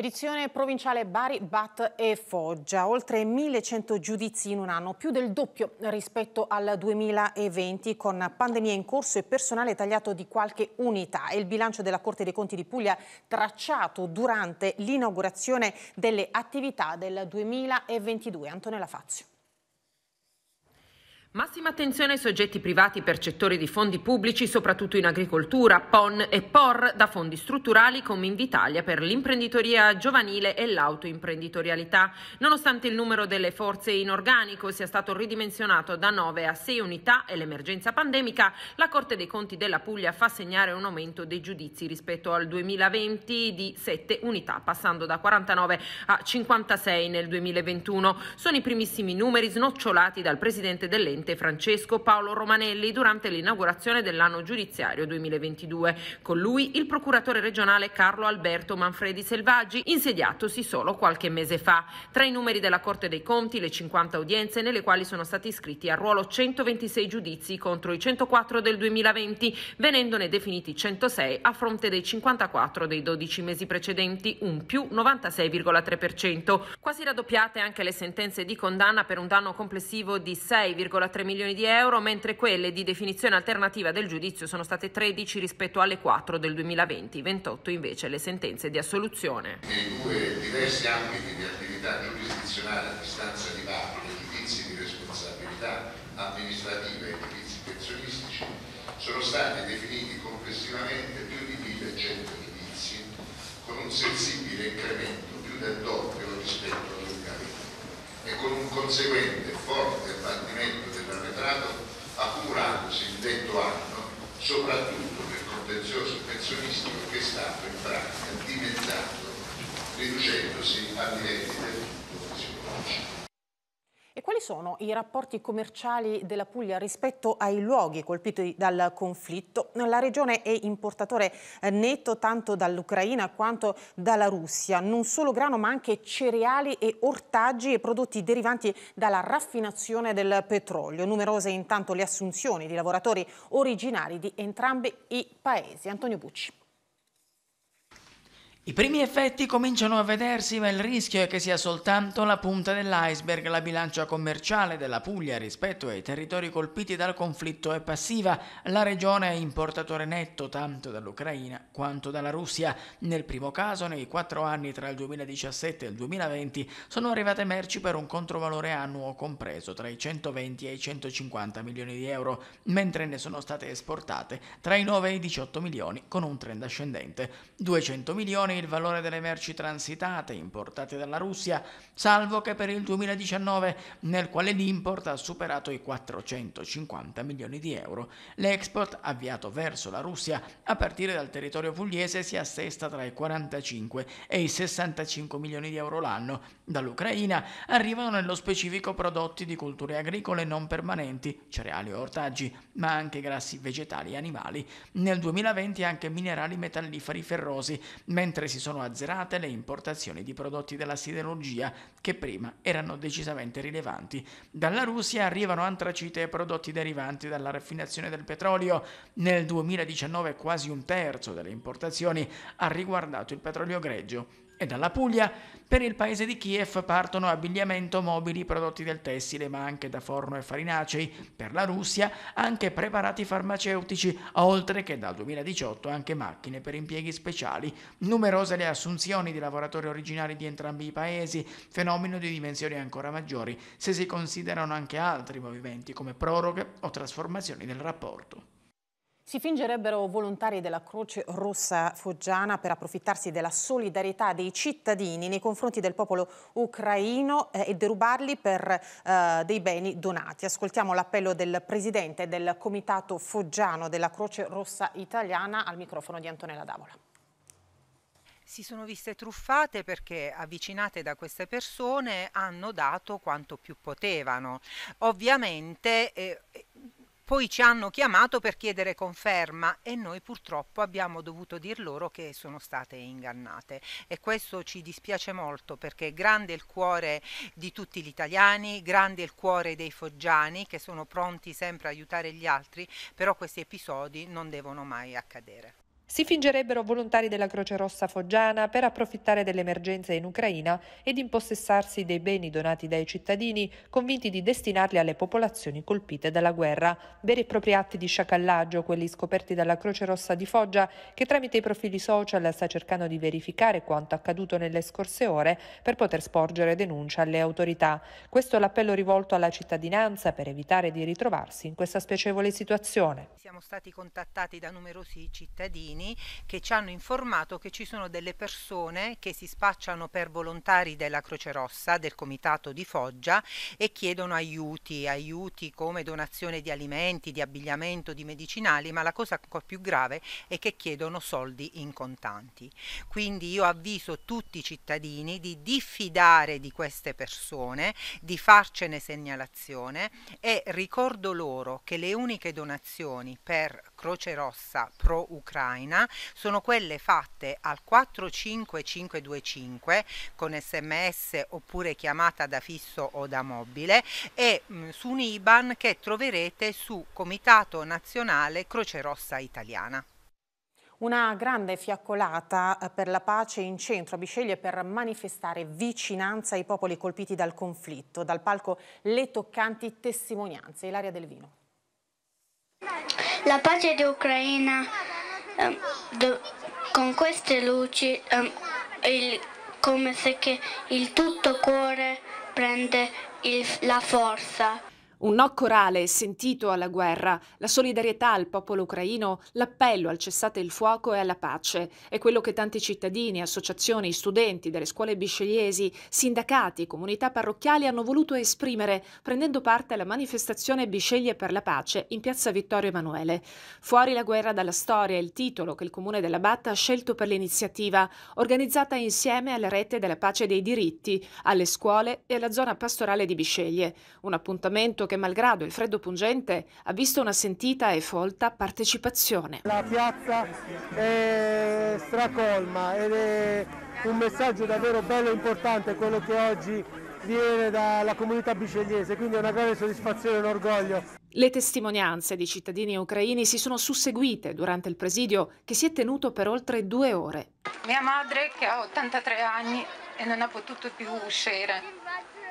Edizione provinciale Bari, Bat e Foggia. Oltre 1100 giudizi in un anno, più del doppio rispetto al 2020, con pandemia in corso e personale tagliato di qualche unità. E il bilancio della Corte dei Conti di Puglia tracciato durante l'inaugurazione delle attività del 2022. Antonella Fazio. Massima attenzione ai soggetti privati percettori di fondi pubblici, soprattutto in agricoltura, PON e POR da fondi strutturali come Invitalia per l'imprenditoria giovanile e l'autoimprenditorialità. Nonostante il numero delle forze in organico sia stato ridimensionato da 9 a 6 unità e l'emergenza pandemica, la Corte dei Conti della Puglia fa segnare un aumento dei giudizi rispetto al 2020 di 7 unità, passando da 49 a 56 nel 2021. Sono i primissimi numeri snocciolati dal Presidente dell'Ente presidente Francesco Paolo Romanelli durante l'inaugurazione dell'anno giudiziario 2022. Con lui il procuratore regionale Carlo Alberto Manfredi Selvaggi, insediatosi solo qualche mese fa. Tra i numeri della Corte dei Conti, le 50 udienze nelle quali sono stati iscritti a ruolo 126 giudizi contro i 104 del 2020, venendone definiti 106 a fronte dei 54 dei 12 mesi precedenti, un più 96,3%. Quasi raddoppiate anche le sentenze di condanna per un danno complessivo di 6,3 3,3 milioni di euro, mentre quelle di definizione alternativa del giudizio sono state 13 rispetto alle 4 del 2020, 28 invece le sentenze di assoluzione. In due diversi ambiti di attività giurisdizionale a distanza di Napoli, giudizi di responsabilità amministrativa e giudizi pensionistici, sono stati definiti complessivamente più di 1100 giudizi, con un sensibile incremento più del doppio rispetto al e con un conseguente forte abbattimento dell'arretrato accumulandosi il detto anno soprattutto nel contenzioso pensionistico che è stato in pratica diventato riducendosi a livelli del tutto fisiologici. E quali sono i rapporti commerciali della Puglia rispetto ai luoghi colpiti dal conflitto? La regione è importatore eh, netto tanto dall'Ucraina quanto dalla Russia, non solo grano ma anche cereali e ortaggi e prodotti derivanti dalla raffinazione del petrolio. Numerose intanto le assunzioni di lavoratori originari di entrambi i paesi. Antonio Bucci. I primi effetti cominciano a vedersi, ma il rischio è che sia soltanto la punta dell'iceberg. La bilancia commerciale della Puglia rispetto ai territori colpiti dal conflitto è passiva. La regione è importatore netto tanto dall'Ucraina quanto dalla Russia. Nel primo caso, nei quattro anni tra il 2017 e il 2020, sono arrivate merci per un controvalore annuo compreso tra i 120 e i 150 milioni di euro, mentre ne sono state esportate tra i 9 e i 18 milioni, con un trend ascendente. 200 milioni il valore delle merci transitate importate dalla Russia, salvo che per il 2019, nel quale l'import ha superato i 450 milioni di euro. L'export avviato verso la Russia a partire dal territorio pugliese si assesta tra i 45 e i 65 milioni di euro l'anno. Dall'Ucraina arrivano nello specifico prodotti di culture agricole non permanenti, cereali e ortaggi, ma anche grassi vegetali e animali. Nel 2020 anche minerali metalliferi ferrosi, mentre mentre si sono azzerate le importazioni di prodotti della siderurgia che prima erano decisamente rilevanti. Dalla Russia arrivano antracite e prodotti derivanti dalla raffinazione del petrolio. Nel 2019 quasi un terzo delle importazioni ha riguardato il petrolio greggio e dalla Puglia per il paese di Kiev partono abbigliamento, mobili, prodotti del tessile, ma anche da forno e farinacei. Per la Russia anche preparati farmaceutici, oltre che dal 2018 anche macchine per impieghi speciali. Numerose le assunzioni di lavoratori originari di entrambi i paesi, fenomeno di dimensioni ancora maggiori se si considerano anche altri movimenti come proroghe o trasformazioni del rapporto. Si fingerebbero volontari della Croce Rossa Foggiana per approfittarsi della solidarietà dei cittadini nei confronti del popolo ucraino eh, e derubarli per eh, dei beni donati. Ascoltiamo l'appello del presidente del comitato foggiano della Croce Rossa Italiana al microfono di Antonella Davola si sono viste truffate perché avvicinate da queste persone hanno dato quanto più potevano. Ovviamente eh, poi ci hanno chiamato per chiedere conferma e noi purtroppo abbiamo dovuto dir loro che sono state ingannate e questo ci dispiace molto perché grande il cuore di tutti gli italiani, grande il cuore dei foggiani che sono pronti sempre a aiutare gli altri, però questi episodi non devono mai accadere si fingerebbero volontari della Croce Rossa Foggiana per approfittare dell'emergenza in Ucraina ed impossessarsi dei beni donati dai cittadini, convinti di destinarli alle popolazioni colpite dalla guerra. Veri e propri atti di sciacallaggio, quelli scoperti dalla Croce Rossa di Foggia, che tramite i profili social sta cercando di verificare quanto accaduto nelle scorse ore per poter sporgere denuncia alle autorità. Questo è l'appello rivolto alla cittadinanza per evitare di ritrovarsi in questa spiacevole situazione. Siamo stati contattati da numerosi cittadini cittadini che ci hanno informato che ci sono delle persone che si spacciano per volontari della Croce Rossa, del Comitato di Foggia e chiedono aiuti, aiuti come donazione di alimenti, di abbigliamento, di medicinali, ma la cosa ancora più grave è che chiedono soldi in contanti. Quindi io avviso tutti i cittadini di diffidare di queste persone, di farcene segnalazione e ricordo loro che le uniche donazioni per Croce Rossa pro-Ucraina sono quelle fatte al 45525 con sms oppure chiamata da fisso o da mobile e mh, mm, su un IBAN che troverete su Comitato Nazionale Croce Rossa Italiana. Una grande fiaccolata eh, per la pace in centro a Bisceglie per manifestare vicinanza ai popoli colpiti dal conflitto. Dal palco le toccanti testimonianze. Ilaria Del Vino. La pace di Ucraina, um, do, con queste luci, um, il, come se il tutto cuore prende il, la forza. Un no corale sentito alla guerra, la solidarietà al popolo ucraino, l'appello al cessate il fuoco e alla pace è quello che tanti cittadini, associazioni, studenti delle scuole biscegliesi, sindacati, comunità parrocchiali hanno voluto esprimere prendendo parte alla manifestazione Bisceglie per la pace in piazza Vittorio Emanuele. Fuori la guerra dalla storia è il titolo che il comune della Batta ha scelto per l'iniziativa, organizzata insieme alla rete della pace dei diritti, alle scuole e alla zona pastorale di Bisceglie. Un appuntamento che malgrado il freddo pungente ha visto una sentita e folta partecipazione. La piazza è stracolma ed è un messaggio davvero bello e importante quello che oggi viene dalla comunità bicegliese, quindi è una grande soddisfazione e un orgoglio. Le testimonianze di cittadini ucraini si sono susseguite durante il presidio che si è tenuto per oltre due ore. Mia madre che ha 83 anni e non ha potuto più uscire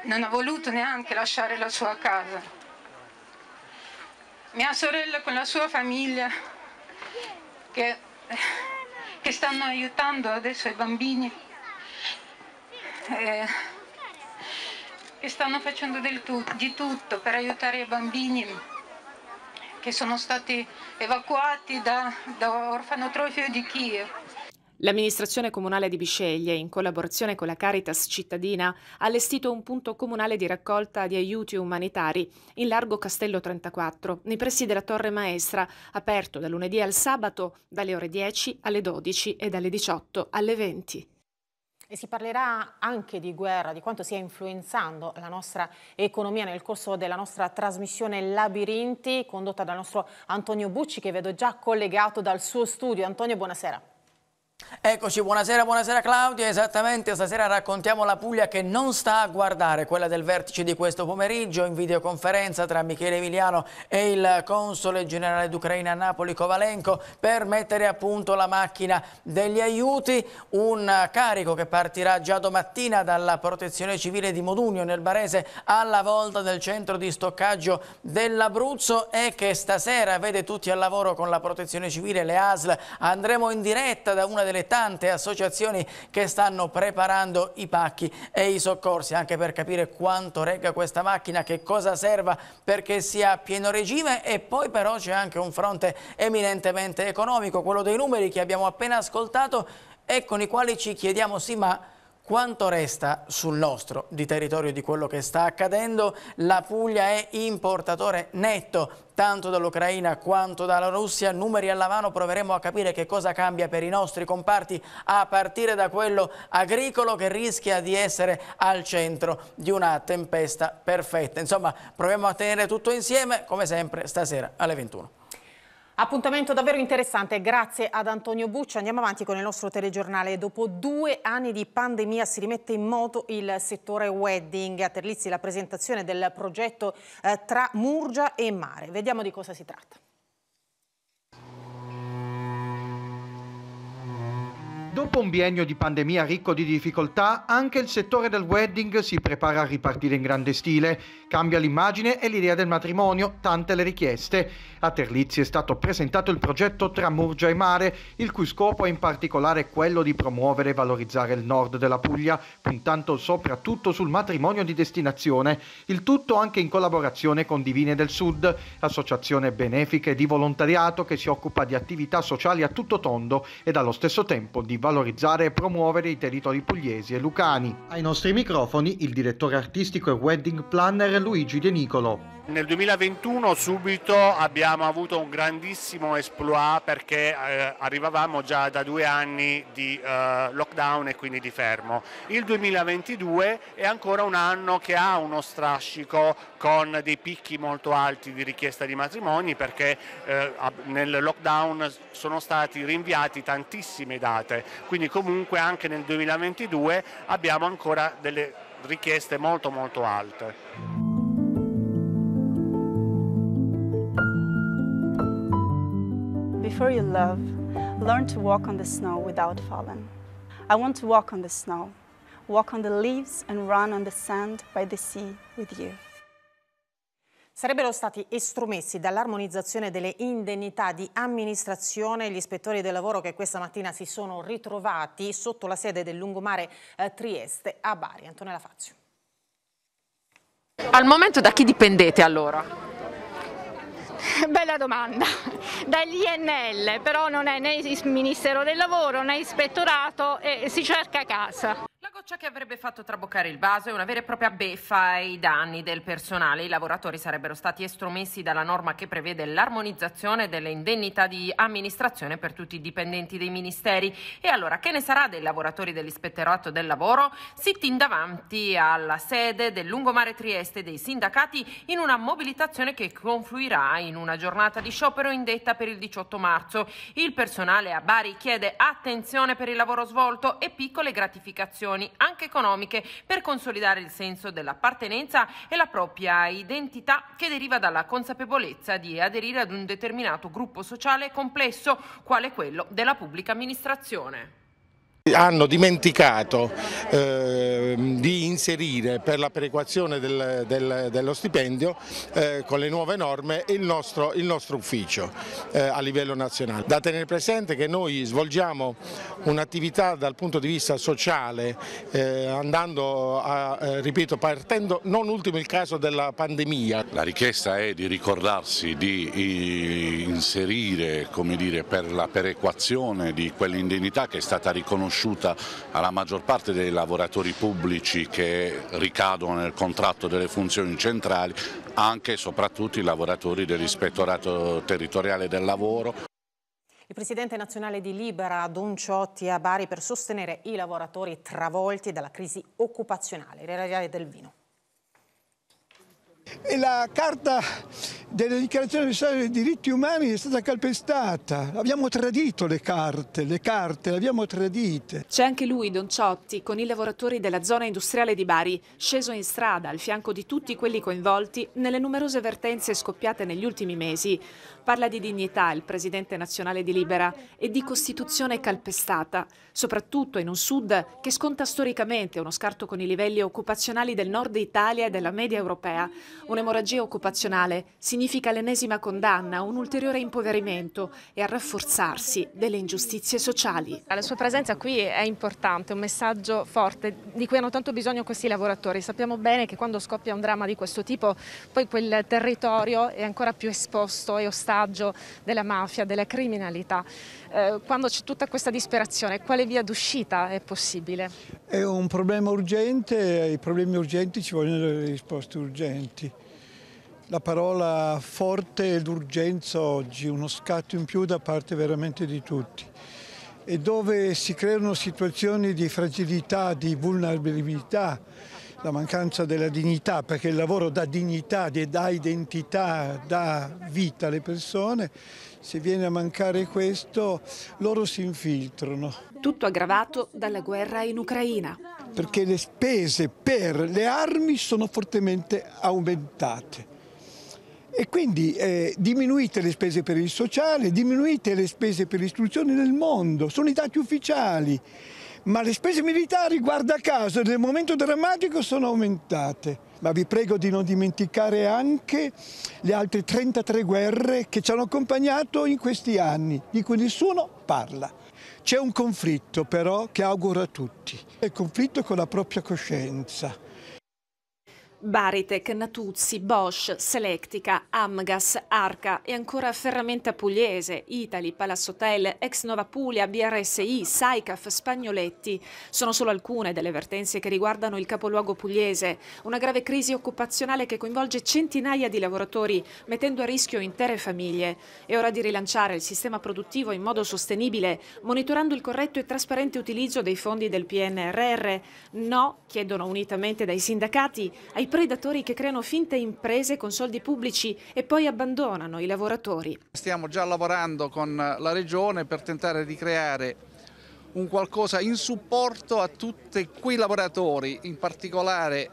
non ha voluto neanche lasciare la sua casa. Mia sorella con la sua famiglia che, che stanno aiutando adesso i bambini, eh, che stanno facendo tu, di tutto per aiutare i bambini che sono stati evacuati da, da orfanotrofio di Kiev. L'amministrazione comunale di Bisceglie, in collaborazione con la Caritas cittadina, ha allestito un punto comunale di raccolta di aiuti umanitari in largo Castello 34, nei pressi della Torre Maestra, aperto da lunedì al sabato dalle ore 10 alle 12 e dalle 18 alle 20. E si parlerà anche di guerra, di quanto stia influenzando la nostra economia nel corso della nostra trasmissione Labirinti, condotta dal nostro Antonio Bucci, che vedo già collegato dal suo studio. Antonio, buonasera. Eccoci, buonasera, buonasera Claudia, esattamente stasera raccontiamo la Puglia che non sta a guardare quella del vertice di questo pomeriggio in videoconferenza tra Michele Emiliano e il console generale d'Ucraina Napoli Kovalenko per mettere a punto la macchina degli aiuti, un carico che partirà già domattina dalla protezione civile di Modugno nel Barese alla volta del centro di stoccaggio dell'Abruzzo e che stasera vede tutti al lavoro con la protezione civile, le ASL, andremo in diretta da una delle delle tante associazioni che stanno preparando i pacchi e i soccorsi, anche per capire quanto regga questa macchina, che cosa serva perché sia a pieno regime e poi però c'è anche un fronte eminentemente economico, quello dei numeri che abbiamo appena ascoltato e con i quali ci chiediamo sì ma quanto resta sul nostro di territorio di quello che sta accadendo? La Puglia è importatore netto tanto dall'Ucraina quanto dalla Russia, numeri alla mano proveremo a capire che cosa cambia per i nostri comparti a partire da quello agricolo che rischia di essere al centro di una tempesta perfetta. Insomma proviamo a tenere tutto insieme come sempre stasera alle 21. Appuntamento davvero interessante, grazie ad Antonio Bucci. Andiamo avanti con il nostro telegiornale. Dopo due anni di pandemia si rimette in moto il settore wedding. A Terlizzi la presentazione del progetto eh, tra Murgia e Mare. Vediamo di cosa si tratta. Dopo un biennio di pandemia ricco di difficoltà, anche il settore del wedding si prepara a ripartire in grande stile. Cambia l'immagine e l'idea del matrimonio, tante le richieste. A Terlizzi è stato presentato il progetto Tra Murgia e Mare, il cui scopo è in particolare quello di promuovere e valorizzare il nord della Puglia, puntando soprattutto sul matrimonio di destinazione. Il tutto anche in collaborazione con Divine del Sud, associazione benefica e di volontariato che si occupa di attività sociali a tutto tondo ed allo stesso tempo di valorizzazione valorizzare e promuovere i territori pugliesi e lucani. Ai nostri microfoni il direttore artistico e wedding planner Luigi De Nicolo. Nel 2021 subito abbiamo avuto un grandissimo esploit perché eh, arrivavamo già da due anni di eh, lockdown e quindi di fermo. Il 2022 è ancora un anno che ha uno strascico con dei picchi molto alti di richiesta di matrimoni perché eh, nel lockdown sono stati rinviati tantissime date quindi comunque anche nel 2022 abbiamo ancora delle richieste molto molto alte. Before you love, learn to walk on the snow without falling. I want to walk on the snow, walk on the leaves and run on the sand by the sea with you. Sarebbero stati estromessi dall'armonizzazione delle indennità di amministrazione gli ispettori del lavoro che questa mattina si sono ritrovati sotto la sede del lungomare eh, Trieste a Bari. Antonella Fazio. Al momento da chi dipendete allora? Bella domanda, dall'INL però non è né il Ministero del Lavoro né ispettorato e si cerca casa. Una goccia che avrebbe fatto traboccare il vaso è una vera e propria beffa ai eh, danni del personale. I lavoratori sarebbero stati estromessi dalla norma che prevede l'armonizzazione delle indennità di amministrazione per tutti i dipendenti dei ministeri. E allora che ne sarà dei lavoratori dell'ispettorato del lavoro? Sitting davanti alla sede del lungomare Trieste dei sindacati in una mobilitazione che confluirà in una giornata di sciopero indetta per il 18 marzo. Il personale a Bari chiede attenzione per il lavoro svolto e piccole gratificazioni azioni anche economiche per consolidare il senso dell'appartenenza e la propria identità che deriva dalla consapevolezza di aderire ad un determinato gruppo sociale complesso, quale quello della pubblica amministrazione hanno dimenticato eh, di inserire per la perequazione del, del, dello stipendio eh, con le nuove norme il nostro, il nostro ufficio eh, a livello nazionale. Da tenere presente che noi svolgiamo un'attività dal punto di vista sociale eh, andando a, eh, ripeto, partendo non ultimo il caso della pandemia. La richiesta è di ricordarsi di inserire come dire, per la perequazione di quell'indennità che è stata riconosciuta riconosciuta alla maggior parte dei lavoratori pubblici che ricadono nel contratto delle funzioni centrali, anche e soprattutto i lavoratori dell'ispettorato territoriale del lavoro. Il presidente nazionale di Libera, Don Ciotti, a Bari per sostenere i lavoratori travolti dalla crisi occupazionale. Le del vino. E la carta della dichiarazione universale dei diritti umani è stata calpestata. Abbiamo tradito le carte, le carte le abbiamo tradite. C'è anche lui, Don Ciotti, con i lavoratori della zona industriale di Bari, sceso in strada al fianco di tutti quelli coinvolti nelle numerose vertenze scoppiate negli ultimi mesi. Parla di dignità il presidente nazionale di Libera e di Costituzione calpestata, soprattutto in un sud che sconta storicamente uno scarto con i livelli occupazionali del nord Italia e della media europea Un'emorragia occupazionale significa l'ennesima condanna, un ulteriore impoverimento e al rafforzarsi delle ingiustizie sociali. La sua presenza qui è importante, un messaggio forte di cui hanno tanto bisogno questi lavoratori. Sappiamo bene che quando scoppia un dramma di questo tipo, poi quel territorio è ancora più esposto e ostaggio della mafia, della criminalità. Eh, quando c'è tutta questa disperazione, quale via d'uscita è possibile? È un problema urgente, ai problemi urgenti ci vogliono delle risposte urgenti. La parola forte è l'urgenza oggi, uno scatto in più da parte veramente di tutti. E dove si creano situazioni di fragilità, di vulnerabilità, la mancanza della dignità, perché il lavoro dà dignità, dà identità, dà vita alle persone, se viene a mancare questo loro si infiltrano. Tutto aggravato dalla guerra in Ucraina. Perché le spese per le armi sono fortemente aumentate. E quindi eh, diminuite le spese per il sociale, diminuite le spese per l'istruzione nel mondo, sono i dati ufficiali ma le spese militari, guarda caso, nel momento drammatico sono aumentate. Ma vi prego di non dimenticare anche le altre 33 guerre che ci hanno accompagnato in questi anni, di cui nessuno parla. C'è un conflitto però che auguro a tutti, è il conflitto con la propria coscienza Baritec, Natuzzi, Bosch, Selectica, Amgas, Arca e ancora Ferramenta Pugliese, Italy, Itali, Hotel, Ex Nova Puglia, BRSI, SAICAF, Spagnoletti. Sono solo alcune delle vertenze che riguardano il capoluogo pugliese, una grave crisi occupazionale che coinvolge centinaia di lavoratori, mettendo a rischio intere famiglie. È ora di rilanciare il sistema produttivo in modo sostenibile, monitorando il corretto e trasparente utilizzo dei fondi del PNRR. No, chiedono unitamente dai sindacati, ai predatori che creano finte imprese con soldi pubblici e poi abbandonano i lavoratori. Stiamo già lavorando con la Regione per tentare di creare un qualcosa in supporto a tutti quei lavoratori, in particolare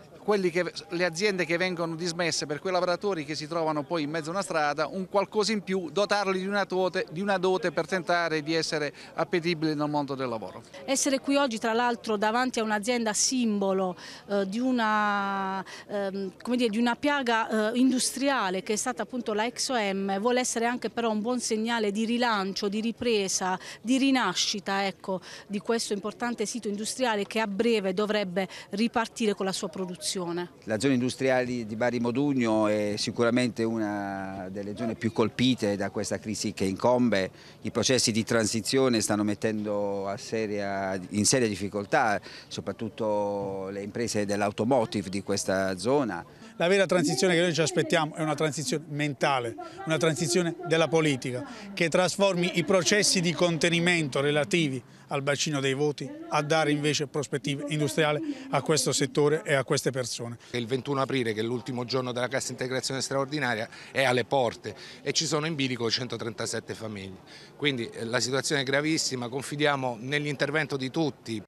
che, le aziende che vengono dismesse per quei lavoratori che si trovano poi in mezzo a una strada, un qualcosa in più, dotarli di una, dote, di una dote per tentare di essere appetibili nel mondo del lavoro. Essere qui oggi tra l'altro davanti a un'azienda simbolo eh, di, una, eh, dire, di, una, piaga eh, industriale che è stata appunto la XOM, vuole essere anche però un buon segnale di rilancio, di ripresa, di rinascita ecco, di questo importante sito industriale che a breve dovrebbe ripartire con la sua produzione produzione. La zona industriale di Bari Modugno è sicuramente una delle zone più colpite da questa crisi che incombe. I processi di transizione stanno mettendo seria, in seria difficoltà soprattutto le imprese dell'automotive di questa zona. La vera transizione che noi ci aspettiamo è una transizione mentale, una transizione della politica che trasformi i processi di contenimento relativi al bacino dei voti, a dare invece prospettive industriali a questo settore e a queste persone. Il 21 aprile, che è l'ultimo giorno della cassa integrazione straordinaria, è alle porte e ci sono in bilico 137 famiglie. Quindi eh, la situazione è gravissima, confidiamo nell'intervento di tutti,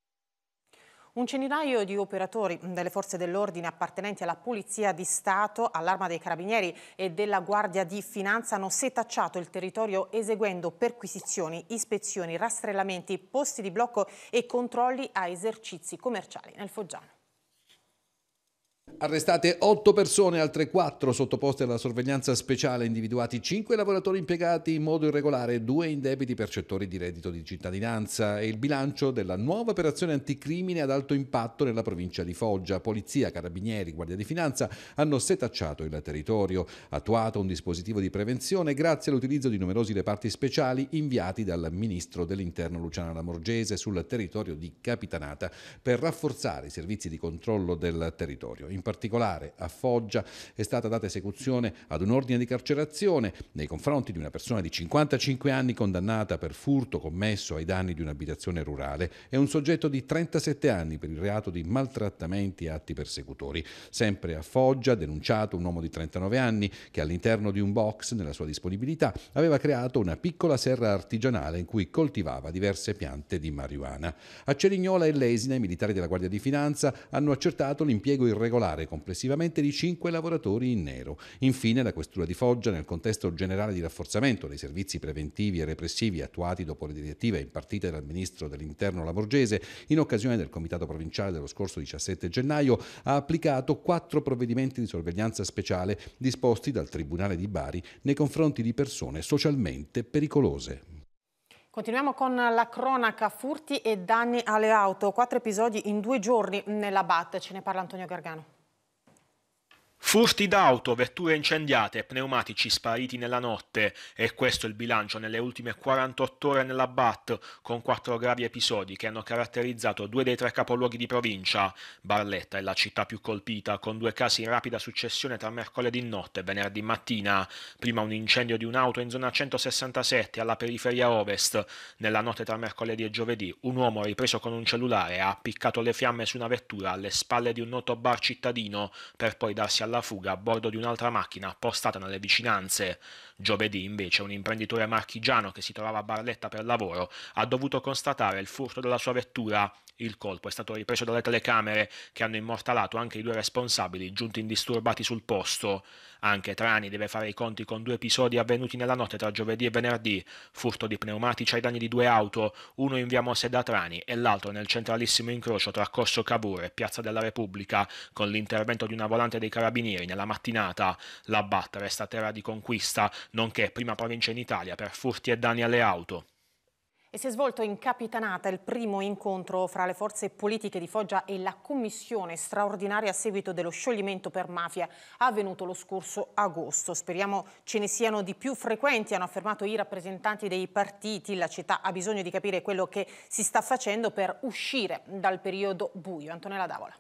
un centinaio di operatori delle forze dell'ordine appartenenti alla Polizia di Stato, all'Arma dei Carabinieri e della Guardia di Finanza hanno setacciato il territorio eseguendo perquisizioni, ispezioni, rastrellamenti, posti di blocco e controlli a esercizi commerciali nel Foggiano. Arrestate 8 persone, altre 4 sottoposte alla sorveglianza speciale, individuati 5 lavoratori impiegati in modo irregolare, 2 indebiti percettori di reddito di cittadinanza e il bilancio della nuova operazione anticrimine ad alto impatto nella provincia di Foggia. Polizia, carabinieri, guardia di finanza hanno setacciato il territorio, attuato un dispositivo di prevenzione grazie all'utilizzo di numerosi reparti speciali inviati dal ministro dell'interno Luciano Lamorgese sul territorio di Capitanata per rafforzare i servizi di controllo del territorio. In particolare a Foggia è stata data esecuzione ad un ordine di carcerazione nei confronti di una persona di 55 anni condannata per furto commesso ai danni di un'abitazione rurale e un soggetto di 37 anni per il reato di maltrattamenti e atti persecutori. Sempre a Foggia denunciato un uomo di 39 anni che all'interno di un box nella sua disponibilità aveva creato una piccola serra artigianale in cui coltivava diverse piante di marijuana. A Cerignola e Lesina i militari della Guardia di Finanza hanno accertato l'impiego irregolare titolare complessivamente di cinque lavoratori in nero. Infine la Questura di Foggia, nel contesto generale di rafforzamento dei servizi preventivi e repressivi attuati dopo le direttive impartite dal Ministro dell'Interno Lamorgese, in occasione del Comitato Provinciale dello scorso 17 gennaio, ha applicato quattro provvedimenti di sorveglianza speciale disposti dal Tribunale di Bari nei confronti di persone socialmente pericolose. Continuiamo con la cronaca furti e danni alle auto. Quattro episodi in due giorni nella BAT. Ce ne parla Antonio Gargano. Furti d'auto, vetture incendiate, pneumatici spariti nella notte e questo è il bilancio nelle ultime 48 ore nella BAT con quattro gravi episodi che hanno caratterizzato due dei tre capoluoghi di provincia. Barletta è la città più colpita con due casi in rapida successione tra mercoledì notte e venerdì mattina. Prima un incendio di un'auto in zona 167 alla periferia ovest. Nella notte tra mercoledì e giovedì un uomo ripreso con un cellulare ha appiccato le fiamme su una vettura alle spalle di un noto bar cittadino per poi darsi alla alla fuga a bordo di un'altra macchina appostata nelle vicinanze. Giovedì invece un imprenditore marchigiano che si trovava a Barletta per lavoro ha dovuto constatare il furto della sua vettura il colpo è stato ripreso dalle telecamere che hanno immortalato anche i due responsabili, giunti indisturbati sul posto. Anche Trani deve fare i conti con due episodi avvenuti nella notte tra giovedì e venerdì, furto di pneumatici ai danni di due auto, uno in via Mosse da Trani e l'altro nel centralissimo incrocio tra Corso Cavour e Piazza della Repubblica, con l'intervento di una volante dei carabinieri nella mattinata. La Bat resta terra di conquista, nonché prima provincia in Italia per furti e danni alle auto. E si è svolto in Capitanata il primo incontro fra le forze politiche di Foggia e la commissione straordinaria a seguito dello scioglimento per mafia avvenuto lo scorso agosto. Speriamo ce ne siano di più frequenti, hanno affermato i rappresentanti dei partiti. La città ha bisogno di capire quello che si sta facendo per uscire dal periodo buio. Antonella Davola.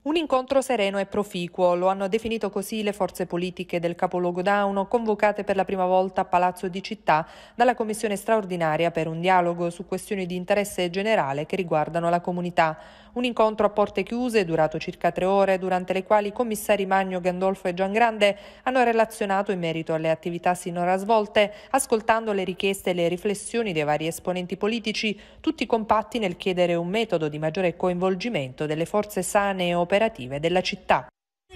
Un incontro sereno e proficuo, lo hanno definito così le forze politiche del capoluogo Dauno, convocate per la prima volta a Palazzo di Città dalla Commissione straordinaria per un dialogo su questioni di interesse generale che riguardano la comunità. Un incontro a porte chiuse, durato circa tre ore, durante le quali i commissari Magno, Gandolfo e Gian Grande hanno relazionato in merito alle attività sinora svolte, ascoltando le richieste e le riflessioni dei vari esponenti politici, tutti compatti nel chiedere un metodo di maggiore coinvolgimento delle forze sane e opportune operative della città.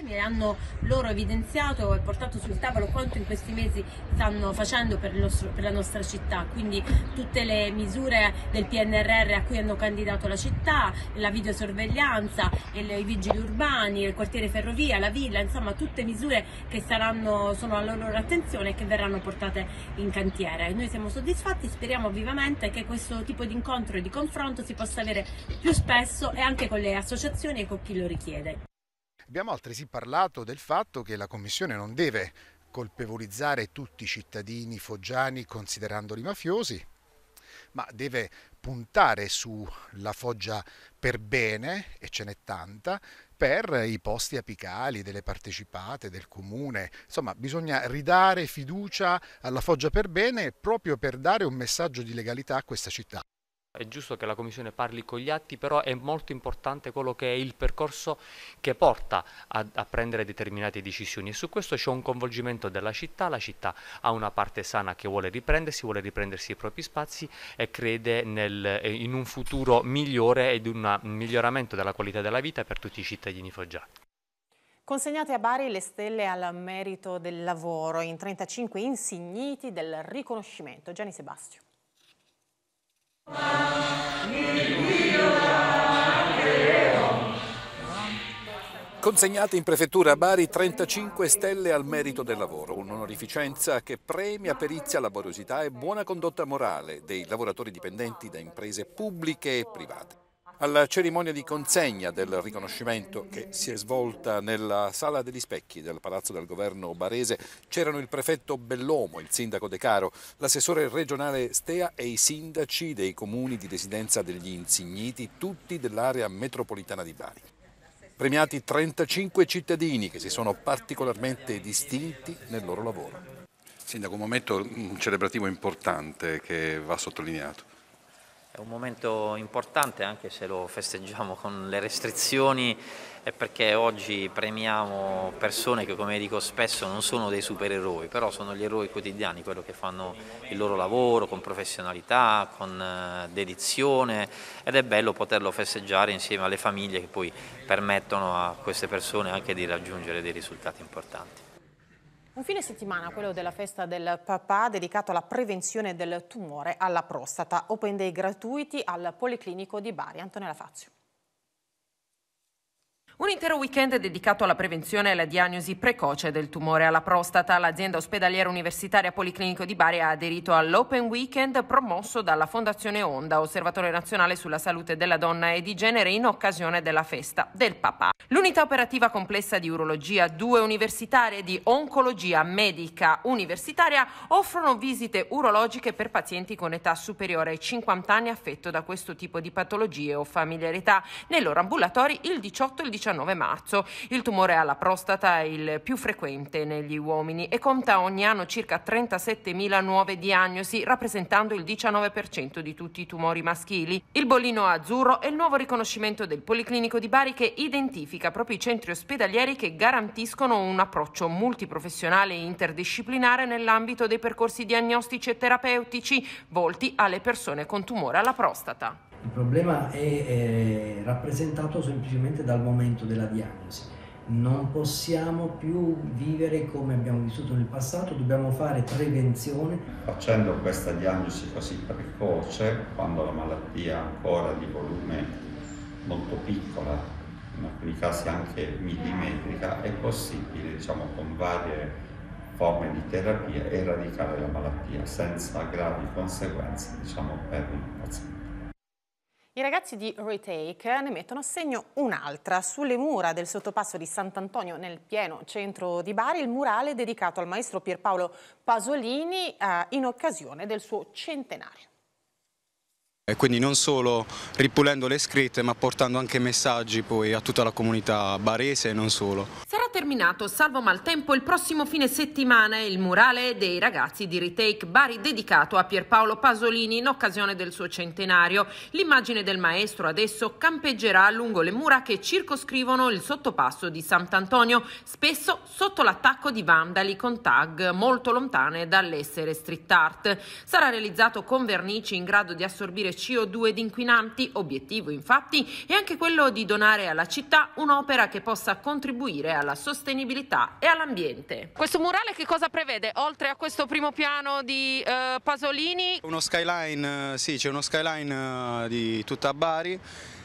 Quindi hanno loro evidenziato e portato sul tavolo quanto in questi mesi stanno facendo per, nostro, per, la nostra città, quindi tutte le misure del PNRR a cui hanno candidato la città, la videosorveglianza, i vigili urbani, il quartiere ferrovia, la villa, insomma tutte misure che saranno, sono alla loro attenzione e che verranno portate in cantiere. Noi siamo soddisfatti, speriamo vivamente che questo tipo di incontro e di confronto si possa avere più spesso e anche con le associazioni e con chi lo richiede. Abbiamo altresì parlato del fatto che la Commissione non deve colpevolizzare tutti i cittadini foggiani considerandoli mafiosi, ma deve puntare sulla foggia per bene, e ce n'è tanta, per i posti apicali delle partecipate, del comune. Insomma, bisogna ridare fiducia alla foggia per bene proprio per dare un messaggio di legalità a questa città. È giusto che la Commissione parli con gli atti, però è molto importante quello che è il percorso che porta a, a prendere determinate decisioni e su questo c'è un coinvolgimento della città, la città ha una parte sana che vuole riprendersi, vuole riprendersi i propri spazi e crede nel, eh, in un futuro migliore ed un miglioramento della qualità della vita per tutti i cittadini foggiati. Consegnate a Bari le stelle al merito del lavoro in 35 insigniti del riconoscimento. Gianni Sebastio. Consegnate in prefettura a Bari 35 stelle al merito del lavoro, un'onorificenza che premia perizia, laboriosità e buona condotta morale dei lavoratori dipendenti da imprese pubbliche e private alla cerimonia di consegna del riconoscimento che si è svolta nella Sala degli Specchi del Palazzo del Governo Barese c'erano il prefetto Bellomo, il sindaco De Caro, l'assessore regionale Stea e i sindaci dei comuni di residenza degli insigniti, tutti dell'area metropolitana di Bari premiati 35 cittadini che si sono particolarmente distinti nel loro lavoro. Sindaco, un momento celebrativo importante che va sottolineato. È un momento importante anche se lo festeggiamo con le restrizioni è perché oggi premiamo persone che come dico spesso non sono dei supereroi, però sono gli eroi quotidiani, quello che fanno il loro lavoro con professionalità, con eh, dedizione ed è bello poterlo festeggiare insieme alle famiglie che poi permettono a queste persone anche di raggiungere dei risultati importanti. Un fine settimana, quello della festa del papà, dedicato alla prevenzione del tumore alla prostata. Open day gratuiti al Policlinico di Bari. Antonella Fazio. Un intero weekend dedicato alla prevenzione e alla diagnosi precoce del tumore alla prostata. L'azienda ospedaliera universitaria Policlinico di Bari ha aderito all'Open Weekend promosso dalla Fondazione Onda, Osservatorio Nazionale sulla Salute della Donna e di Genere, in occasione della festa del papà. L'unità operativa complessa di urologia, due universitarie di oncologia medica universitaria offrono visite urologiche per pazienti con età superiore ai 50 anni affetto da questo tipo di patologie o familiarità. Nei loro ambulatori il 18 e il 19 19 marzo. Il tumore alla prostata è il più frequente negli uomini e conta ogni anno circa 37.000 nuove diagnosi, rappresentando il 19% di tutti i tumori maschili. Il bollino azzurro è il nuovo riconoscimento del Policlinico di Bari che identifica proprio i centri ospedalieri che garantiscono un approccio multiprofessionale e interdisciplinare nell'ambito dei percorsi diagnostici e terapeutici volti alle persone con tumore alla prostata. Il problema è, è eh, rappresentato semplicemente dal momento della diagnosi. Non possiamo più vivere come abbiamo vissuto nel passato, dobbiamo fare prevenzione. Facendo questa diagnosi così precoce, quando la malattia è ancora di volume molto piccola, in alcuni casi anche millimetrica, è possibile, diciamo, con varie forme di terapia, eradicare la malattia senza gravi conseguenze, diciamo, per il paziente. I ragazzi di Retake ne mettono a segno un'altra. Sulle mura del sottopasso di Sant'Antonio, nel pieno centro di Bari, il murale dedicato al maestro Pierpaolo Pasolini eh, in occasione del suo centenario. E quindi non solo ripulendo le scritte ma portando anche messaggi poi a tutta la comunità barese e non solo. Sarà terminato salvo maltempo il prossimo fine settimana il murale dei ragazzi di Retake Bari dedicato a Pierpaolo Pasolini in occasione del suo centenario. L'immagine del maestro adesso campeggerà lungo le mura che circoscrivono il sottopasso di Sant'Antonio, spesso sotto l'attacco di vandali con tag molto lontane dall'essere street art. Sarà realizzato con vernici in grado di assorbire CO2 ed inquinanti, obiettivo infatti è anche quello di donare alla città un'opera che possa contribuire alla sostenibilità e all'ambiente. Questo murale che cosa prevede oltre a questo primo piano di eh, Pasolini? Uno skyline, eh, sì, c'è uno skyline eh, di tutta Bari,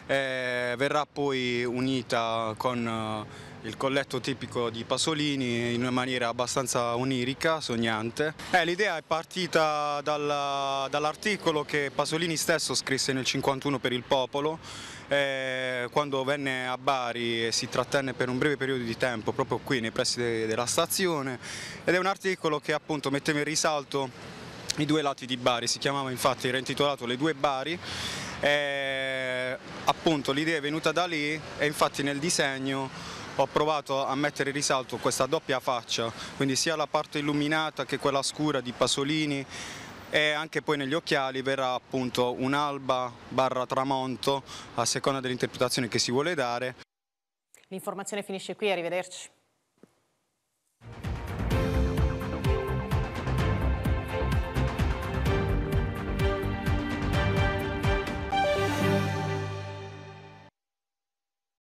eh, verrà poi unita con eh, il colletto tipico di Pasolini in una maniera abbastanza onirica, sognante. Eh, l'idea è partita dal, dall'articolo che Pasolini stesso scrisse nel 1951 per il popolo eh, quando venne a Bari e si trattenne per un breve periodo di tempo proprio qui nei pressi de della stazione ed è un articolo che appunto metteva in risalto i due lati di Bari, si chiamava infatti, era intitolato Le due Bari e eh, appunto l'idea è venuta da lì e infatti nel disegno ho provato a mettere in risalto questa doppia faccia, quindi sia la parte illuminata che quella scura di Pasolini e anche poi negli occhiali verrà appunto un'alba barra tramonto a seconda dell'interpretazione che si vuole dare. L'informazione finisce qui, arrivederci.